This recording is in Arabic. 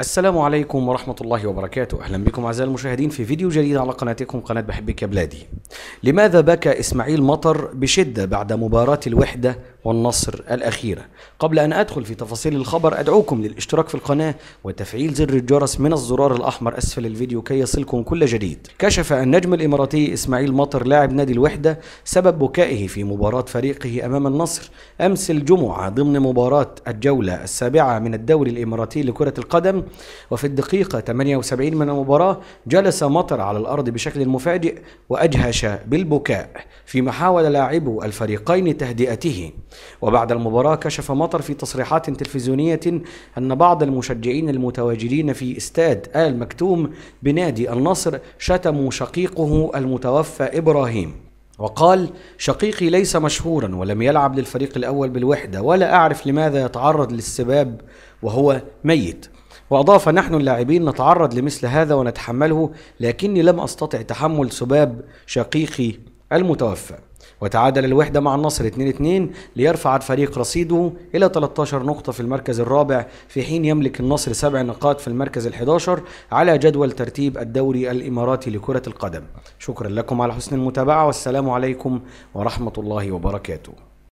السلام عليكم ورحمة الله وبركاته أهلا بكم أعزائي المشاهدين في فيديو جديد على قناتكم قناة بحبك يا بلادي لماذا بكى إسماعيل مطر بشدة بعد مباراة الوحدة والنصر الأخيرة قبل أن أدخل في تفاصيل الخبر أدعوكم للاشتراك في القناة وتفعيل زر الجرس من الزرار الأحمر أسفل الفيديو كي يصلكم كل جديد كشف النجم الإماراتي إسماعيل مطر لاعب نادي الوحدة سبب بكائه في مباراة فريقه أمام النصر أمس الجمعة ضمن مباراة الجولة السابعة من الدوري الإماراتي لكرة القدم وفي الدقيقة 78 من المباراة جلس مطر على الأرض بشكل مفاجئ وأجهش بالبكاء فيما حاول لاعبو الفريقين تهدئته وبعد المباراة كشف مطر في تصريحات تلفزيونية أن بعض المشجعين المتواجدين في استاد آل مكتوم بنادي النصر شتموا شقيقه المتوفى إبراهيم وقال شقيقي ليس مشهورا ولم يلعب للفريق الأول بالوحدة ولا أعرف لماذا يتعرض للسباب وهو ميت وأضاف نحن اللاعبين نتعرض لمثل هذا ونتحمله لكني لم أستطع تحمل سباب شقيقي المتوفى وتعادل الوحدة مع النصر 2-2 ليرفع الفريق رصيده إلى 13 نقطة في المركز الرابع في حين يملك النصر سبع نقاط في المركز ال11 على جدول ترتيب الدوري الإماراتي لكرة القدم شكرا لكم على حسن المتابعة والسلام عليكم ورحمة الله وبركاته